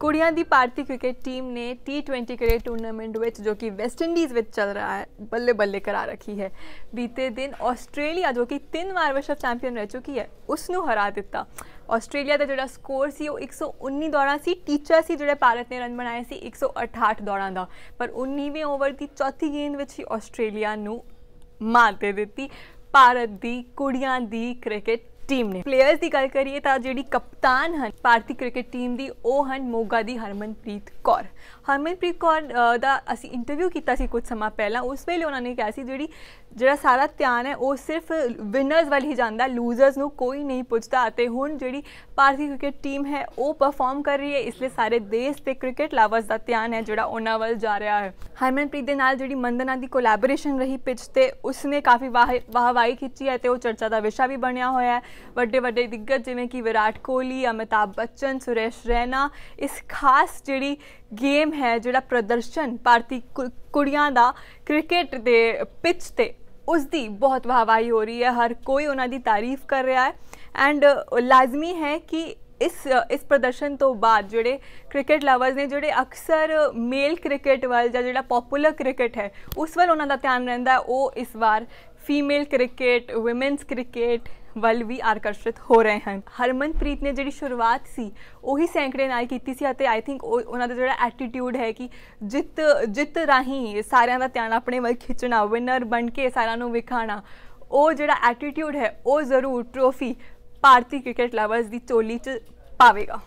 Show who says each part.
Speaker 1: ਕੁੜੀਆਂ ਦੀ ਭਾਰਤੀ cricket team ਨੇ T20 cricket tournament ਵਿੱਚ ਜੋ ਕਿ ਵੈਸਟ ਇੰਡੀਜ਼ ਵਿੱਚ ਚੱਲ ਰਿਹਾ ਹੈ ਬੱਲੇ ਬੱਲੇ ਕਰਾ ਰੱਖੀ ਹੈ ਬੀਤੇ ਦਿਨ ਆਸਟ੍ਰੇਲੀਆ ਜੋ ਕਿ ਤਿੰਨ ਵਾਰ ਵਿਸ਼ਵ ਚੈਂਪੀਅਨ ਰਹਿ ਚੁੱਕੀ ਹੈ ਉਸ ਨੂੰ ਹਰਾ ਦਿੱਤਾ ਆਸਟ੍ਰੇਲੀਆ ਦਾ ਜਿਹੜਾ ਸਕੋਰ ਸੀ ਉਹ 119 ਦੌੜਾਂ ਸੀ ਟੀਚਰ ਸੀ ਜਿਹੜੇ ਭਾਰਤ ਨੇ ਰਨ ਬਣਾਏ ਸੀ 168 ਦੌੜਾਂ ਦਾ ਪਰ 19ਵੇਂ ਓਵਰ ਦੀ ਚੌਥੀ ਗੇਂਦ ਵਿੱਚ ਹੀ ਆਸਟ੍ਰੇਲੀਆ ਨੂੰ ਮਾਤ ਦੇ ਦਿੱਤੀ ਭਾਰਤ ਦੀ ਕੁੜੀਆਂ ਦੀ ਕ੍ਰਿਕਟ ਟੀਮ ਨੇ ਪਲੇਅਰਸ ਦੀ ਗੱਲ ਕਰੀਏ ਤਾਂ ਜਿਹੜੀ ਕਪਤਾਨ ਹਨ ਭਾਰਤੀ ਕ੍ਰਿਕਟ ਟੀਮ ਦੀ ਉਹ ਹਨ ਮੋਗਾ ਦੀ ਹਰਮਨਪ੍ਰੀਤ ਕੌਰ ਹਰਮਨਪ੍ਰੀਤ ਕੌਰ ਦਾ ਅਸੀਂ ਇੰਟਰਵਿਊ ਕੀਤਾ ਸੀ ਕੁਝ ਸਮਾਂ ਪਹਿਲਾਂ ਉਸ ਵੇਲੇ ਉਹਨਾਂ ਨੇ ਕਿਹਾ ਸੀ ਜਿਹੜੀ ਜਿਹੜਾ ਸਾਰਾ ਧਿਆਨ ਹੈ ਉਹ ਸਿਰਫ ਵਿਨਰਸ ਵੱਲ ਹੀ ਜਾਂਦਾ ਲੂਜ਼ਰਸ ਨੂੰ ਕੋਈ ਨਹੀਂ ਪੁੱਛਦਾ ਅਤੇ ਹੁਣ ਜਿਹੜੀ ਭਾਰਤੀ ਕ੍ਰਿਕਟ ਟੀਮ ਹੈ ਉਹ ਪਰਫਾਰਮ ਕਰ ਰਹੀ ਹੈ ਇਸ ਲਈ ਸਾਰੇ ਦੇਸ਼ ਤੇ ਕ੍ਰਿਕਟ ਲਵਰਸ ਦਾ ਧਿਆਨ ਹੈ ਜਿਹੜਾ ਉਹਨਾਂ ਵੱਲ ਜਾ ਰਿਹਾ ਹੈ ਹਰਮਨਪ੍ਰੀਤ ਦੇ ਨਾਲ ਜਿਹੜੀ ਮੰਦਨਾ ਦੀ ਕੋਲੈਬੋਰੇਸ਼ਨ ਰਹੀ ਪਿਚ ਤੇ ਉਸਨੇ ਕਾਫੀ ਵਾਹਵਾਈ ਖਿੱਚੀ ਹੈ ਤੇ ਉਹ ਚਰਚਾ ਦਾ ਵਿਸ਼ਾ ਵੀ ਬਣਿਆ ਹੋਇਆ ਹੈ ਵੱਡੇ ਵੱਡੇ ਦਿੱਗਜ ਜਿਵੇਂ ਕਿ ਵਿਰਾਟ ਕੋਹਲੀ ਅਮਿਤਾਭ ਬੱਚਨ ਸੁਰੇਸ਼ ਰੈਨਾ ਇਸ ਖਾਸ ਜਿਹੜੀ ਗੇਮ ਹੈ ਜਿਹੜਾ ਪ੍ਰਦਰਸ਼ਨ ਭਾਰਤੀ ਕੁੜੀਆਂ ਦਾ ਕ੍ਰਿਕਟ ਦੇ ਪਿਚ ਤੇ ਉਸ ਦੀ ਬਹੁਤ ਵਾਹਵਾਈ ਹੋ ਰਹੀ ਹੈ ਹਰ ਕੋਈ ਉਹਨਾਂ ਦੀ ਤਾਰੀਫ ਕਰ ਰਿਹਾ ਹੈ ਐਂਡ ਲਾਜ਼ਮੀ ਹੈ ਕਿ ਇਸ ਇਸ ਪ੍ਰਦਰਸ਼ਨ ਤੋਂ ਬਾਅਦ ਜਿਹੜੇ ਕ੍ਰਿਕਟ ਲਵਰਸ ਨੇ ਜਿਹੜੇ ਅਕਸਰ ਮੇਲ ਕ੍ਰਿਕਟ ਵੱਲ ਜਾਂ ਜਿਹੜਾ ਪਪੂਲਰ ਕ੍ਰਿਕਟ ਹੈ ਉਸ ਵੱਲ ਉਹਨਾਂ ਦਾ ਧਿਆਨ ਰਹਿੰਦਾ ਉਹ ਇਸ ਵਾਰ ਫੀਮੇਲ ਕ੍ਰਿਕਟ ਔਮਨਸ ਕ੍ਰਿਕਟ ਵੱਲ ਵੀ ਆਕਰਸ਼ਿਤ ਹੋ ਰਹੇ ਹਨ ਹਰਮਨਪ੍ਰੀਤ ਨੇ ਜਿਹੜੀ ਸ਼ੁਰੂਆਤ ਸੀ ਉਹੀ ਸੈਂਕੜੇ ਨਾਲ ਕੀਤੀ ਸੀ ਅਤੇ ਆਈ ਥਿੰਕ ਉਹਨਾਂ ਦਾ ਜਿਹੜਾ ਐਟੀਟਿਊਡ ਹੈ ਕਿ ਜਿੱਤ ਜਿੱਤ ਰਾਹੀਂ ਸਾਰਿਆਂ ਦਾ ਧਿਆਨ ਆਪਣੇ ਵੱਲ ਖਿੱਚਣਾ ਵਿਨਰ ਬਣ ਕੇ ਸਾਰਿਆਂ ਨੂੰ ਵਿਖਾਣਾ ਉਹ ਜਿਹੜਾ ਐਟੀਟਿਊਡ ਹੈ ਉਹ ਜ਼ਰੂਰ ਟਰੋਫੀ ਭਾਰਤੀ ਕ੍ਰਿਕਟ ਲਵਰਸ ਦੀ ਟੋਲੀ 'ਚ ਪਾਵੇਗਾ